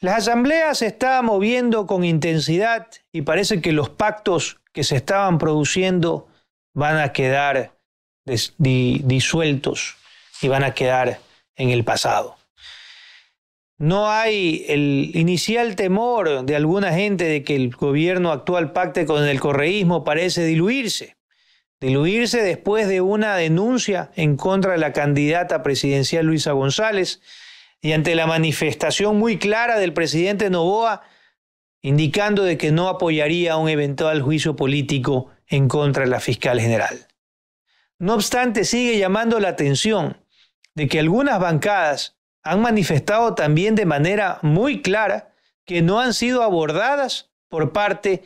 Las asambleas se están moviendo con intensidad y parece que los pactos que se estaban produciendo van a quedar disueltos y van a quedar en el pasado. No hay el inicial temor de alguna gente de que el gobierno actual pacte con el correísmo parece diluirse. Diluirse después de una denuncia en contra de la candidata presidencial Luisa González, y ante la manifestación muy clara del presidente Novoa indicando de que no apoyaría un eventual juicio político en contra de la fiscal general. No obstante, sigue llamando la atención de que algunas bancadas han manifestado también de manera muy clara que no han sido abordadas por parte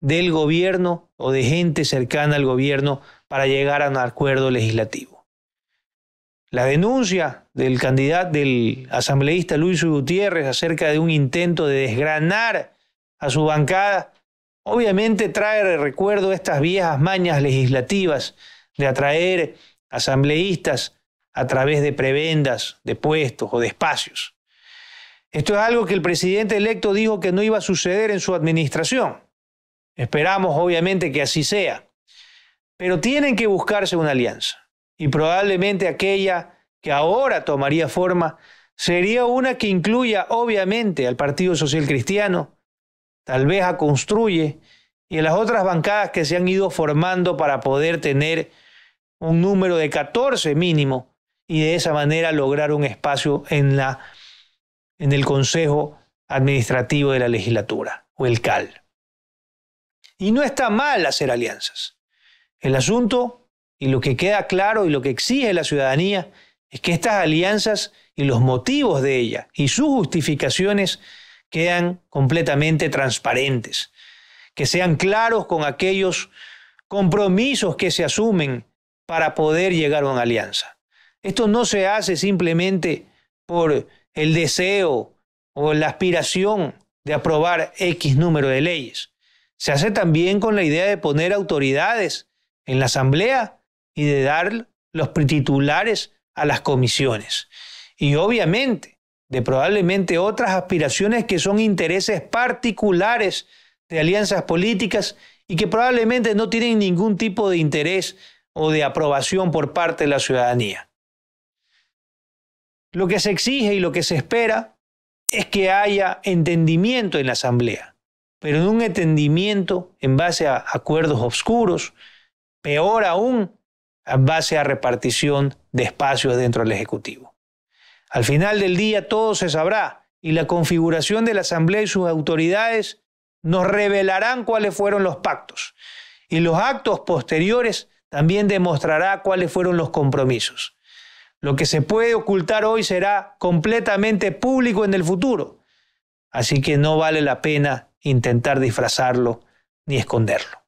del gobierno o de gente cercana al gobierno para llegar a un acuerdo legislativo la denuncia del candidato, del asambleísta Luis Gutiérrez acerca de un intento de desgranar a su bancada, obviamente trae de recuerdo estas viejas mañas legislativas de atraer asambleístas a través de prebendas, de puestos o de espacios. Esto es algo que el presidente electo dijo que no iba a suceder en su administración. Esperamos obviamente que así sea. Pero tienen que buscarse una alianza y probablemente aquella que ahora tomaría forma sería una que incluya obviamente al Partido Social Cristiano, tal vez a Construye y a las otras bancadas que se han ido formando para poder tener un número de 14 mínimo y de esa manera lograr un espacio en, la, en el Consejo Administrativo de la Legislatura o el CAL. Y no está mal hacer alianzas. El asunto y lo que queda claro y lo que exige la ciudadanía es que estas alianzas y los motivos de ellas y sus justificaciones quedan completamente transparentes, que sean claros con aquellos compromisos que se asumen para poder llegar a una alianza. Esto no se hace simplemente por el deseo o la aspiración de aprobar X número de leyes. Se hace también con la idea de poner autoridades en la Asamblea y de dar los titulares a las comisiones. Y obviamente, de probablemente otras aspiraciones que son intereses particulares de alianzas políticas y que probablemente no tienen ningún tipo de interés o de aprobación por parte de la ciudadanía. Lo que se exige y lo que se espera es que haya entendimiento en la Asamblea, pero en un entendimiento en base a acuerdos oscuros, peor aún, base a repartición de espacios dentro del Ejecutivo. Al final del día todo se sabrá y la configuración de la Asamblea y sus autoridades nos revelarán cuáles fueron los pactos y los actos posteriores también demostrará cuáles fueron los compromisos. Lo que se puede ocultar hoy será completamente público en el futuro, así que no vale la pena intentar disfrazarlo ni esconderlo.